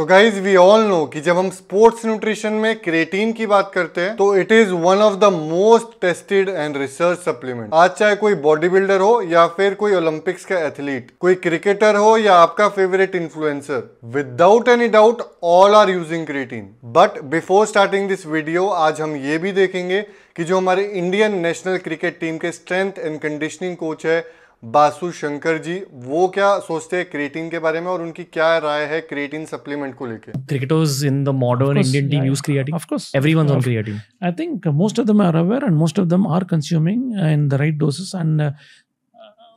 तो guys we all know कि जब हम स्पोर्ट्स न्यूट्रिशन में क्रेटीन की बात करते हैं तो it is one of the most tested and research supplement आज चाहे कोई बॉडी बिल्डर हो या फिर कोई ओलंपिक्स का एथलीट कोई क्रिकेटर हो या आपका favourite influencer without any doubt all are using creatine but before starting this video आज हम ये भी देखेंगे कि जो हमारे इंडियन नेशनल क्रिकेट टीम के स्ट्रेंथ एंड कंडीशनिंग कोच है बासु शंकर जी वो क्या सोचते हैं क्रिएटिन के बारे में और उनकी क्या राय है क्रिएटिन सप्लीमेंट को लेके cricketers in the modern Indian team use creatine of course everyone on creatine I think most of them are aware and most of them are consuming in the right doses and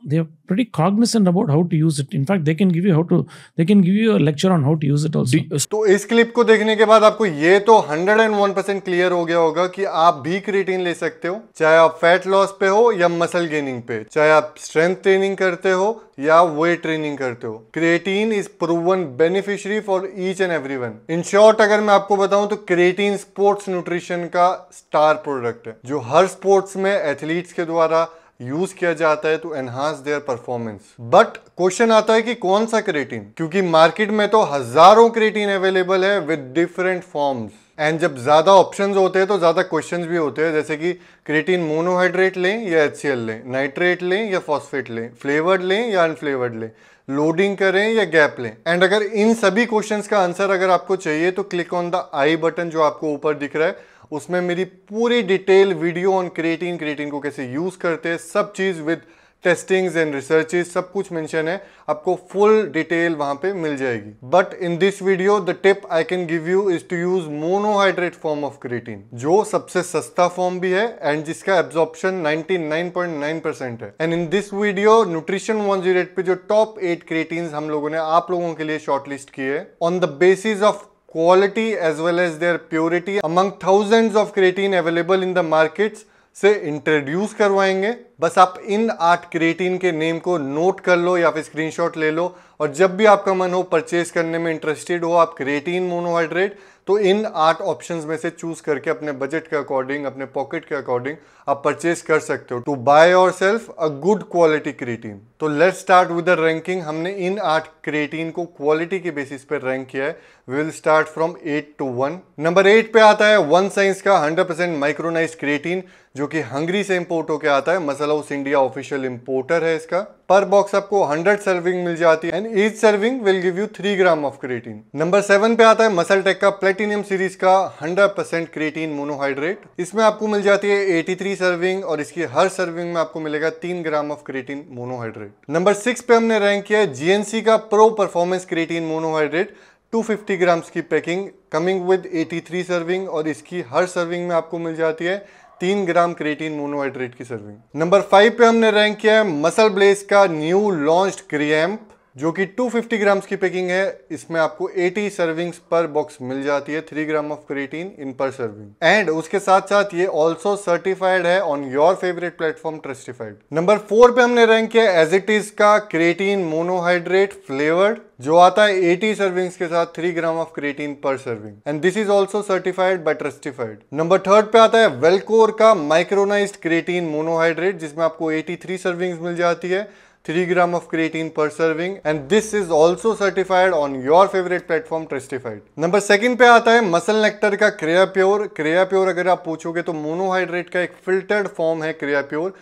they are pretty cognizant about how to use it. In fact, they can give you how to they can give you a lecture on how to use it also. तो इस clip को देखने के बाद आपको ये तो 101 clear हो गया होगा कि आप भी क्रिएटिन ले सकते हो चाहे आप फैट लॉस पे हो या मसल गेनिंग पे चाहे आप स्ट्रेंथ ट्रेनिंग करते हो या वेट ट्रेनिंग करते हो creatine is proven beneficiary for each and every in short अगर मैं आपको बताऊं तो क्रिएटिन स्पोर्ट्स न्यूट्रिशन का स्टार प्रोडक्ट है जो हर स्पोर्ट्स में एथलीट्स के द्वारा यूज किया जाता है to enhance their performance but question आता है कि कौन सा क्रेटिन क्योंकि मार्केट में तो हजारों क्रेटिन अवेलेबल है विद डिफरेंट फॉर्म्स एंड जब ज़्यादा ऑप्शन होते हैं तो ज़्यादा क्वेश्चन भी होते हैं जैसे कि क्रेटीन मोनोहाइड्रेट लें या एच लें नाइट्रेट लें या फॉस्फेट लें फ्लेवर्ड लें या अनफ्लेवर्ड लें लोडिंग करें या गैप लें एंड अगर इन सभी क्वेश्चंस का आंसर अगर आपको चाहिए तो click on the I button जो आपको ऊपर दिख रहा है उसमें मेरी पूरी detail video on creatine creatine को कैसे यूज़ करते हैं सब चीज़ विद टेस्टिंग्स एंड रिसर्चेज सब कुछ मेंशन है आपको फुल डिटेल वहां पे मिल जाएगी but in this video the tip I can give you is to use monohydrate form of creatine जो सबसे सस्ता फॉर्म भी है एंड जिसका एब्जॉर्प्शन 99.9 परसेंट है and in this video nutrition one zero जो टॉप एट क्रिएटिन हम लोगों ने आप लोगों के लिए शॉर्ट लिस्ट किए on the basis of quality as well as their purity among thousands of creatine available in the markets से इंट्रोड्यूस करवाएंगे बस आप इन आठ क्रिएटिन के नेम को नोट कर लो या फिर स्क्रीनशॉट ले लो और जब भी आपका मन हो परचेज करने में इंटरेस्टेड हो आप क्रिएटिन मोनोहाइड्रेट तो इन आठ ऑप्शंस में से चूज करके अपने बजट के अकॉर्डिंग अपने पॉकेट के अकॉर्डिंग आप परचेज कर सकते हो to buy yourself a good quality creatine तो let's start with the ranking हमने इन आठ क्रिएटिन को क्वालिटी के बेसिस पर रैंक किया है will start from eight to one number eight पे आता है वन साइंस का हंड्रेड परसेंट माइक्रोनाइज क्रिएटिन जो कि हंगरी से इंपोर्ट होकर आता है मसल सलाउस इंडिया ऑफिशियल इम्पोर्टर है इसका पर बॉक्स आपको 100 सर्विंग मिल जाती है and each serving will give you 3 gram of creatine number seven पे आता है मसल टेक का प्लेटिनियम सीरीज का 100 परसेंट क्रिएटिन मोनोहाइड्रेट इसमें आपको मिल जाती है 83 सर्विंग और इसकी हर सर्विंग में आपको मिलेगा 3 gram of creatine monohydrate number six पे हमने रैंक किया है जीएनसी का pro performance creatine monohydrate 250 grams की पैकिंग कमिंग विद 83 सर्विंग और इसकी हर सर्विंग में आपको मिल जाती है तीन ग्राम क्रिएटिन मोनोहाइड्रेट की सर्विंग नंबर फाइव पे हमने रैंक किया है मसल ब्लेस का न्यू लॉन्च क्रियम्प जो कि 250 ग्राम्स की पैकिंग है इसमें आपको 80 सर्विंग्स पर बॉक्स मिल जाती है 3 ग्राम ऑफ क्रिएटिन इन पर सर्विंग एंड उसके साथ साथ ये ऑल्सो सर्टिफाइड है on your favourite platform Trustified number four पे हमने रैंक किया एज इट इज का क्रिएटिन मोनोहाइड्रेट फ्लेवर्ड जो आता है 80 सर्विंग्स के साथ 3 gram of creatine per serving and this is also certified by Trustified number third पे आता है वेलकोर का माइक्रोनाइज क्रिएटिन मोनोहाइड्रेट जिसमें आपको 83 सर्विंग्स मिल जाती है 3 gram of creatine per serving and this is also certified on your favorite platform Tristified. Number second पे आता है मसल नेक्टर का क्रिया प्योर क्रिया प्योर अगर आप पूछोगे तो मोनोहाइड्रेट का एक फिल्टर्ड फॉर्म है creapure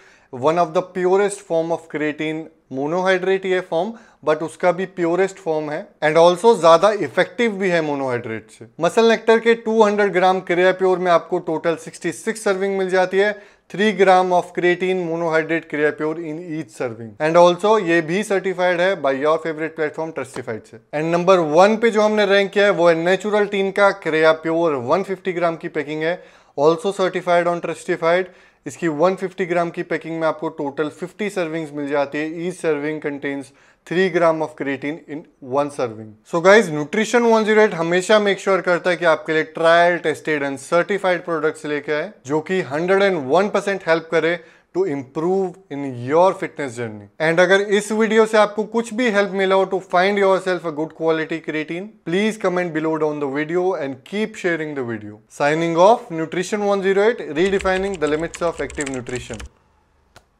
one of the purest form of creatine monohydrate ये फॉर्म बट उसका भी प्योरेस्ट फॉर्म है एंड ऑल्सो ज़्यादा इफेक्टिव भी है मोनोहाइड्रेट से मसल नेक्टर के 200 ग्राम क्रिया प्योर में आपको टोटल 66 सर्विंग मिल जाती है 3 gram of creatine monohydrate creapure in each serving and also ये भी सर्टिफाइड है by your favourite platform Trustified से एंड नंबर वन पे जो हमने रैंक किया है वो है नेचुरल टीन का क्रियाप्योर 150 ग्राम की पैकिंग है ऑल्सो सर्टिफाइड ऑन ट्रस्टिफाइड इसकी 150 ग्राम की पैकिंग में आपको टोटल 50 सर्विंग्स मिल जाती है each serving contains three gram of creatine in one serving so guys nutrition one zero हमेशा मेक श्योर sure करता है कि आपके लिए trial tested and certified products लेके आए जो कि 101 परसेंट हेल्प करे to improve in your fitness journey and अगर इस वीडियो से आपको कुछ भी हेल्प मिला हो to find yourself a good quality creatine please comment below down the video and keep sharing the video signing off nutrition 108 redefining the limits of active nutrition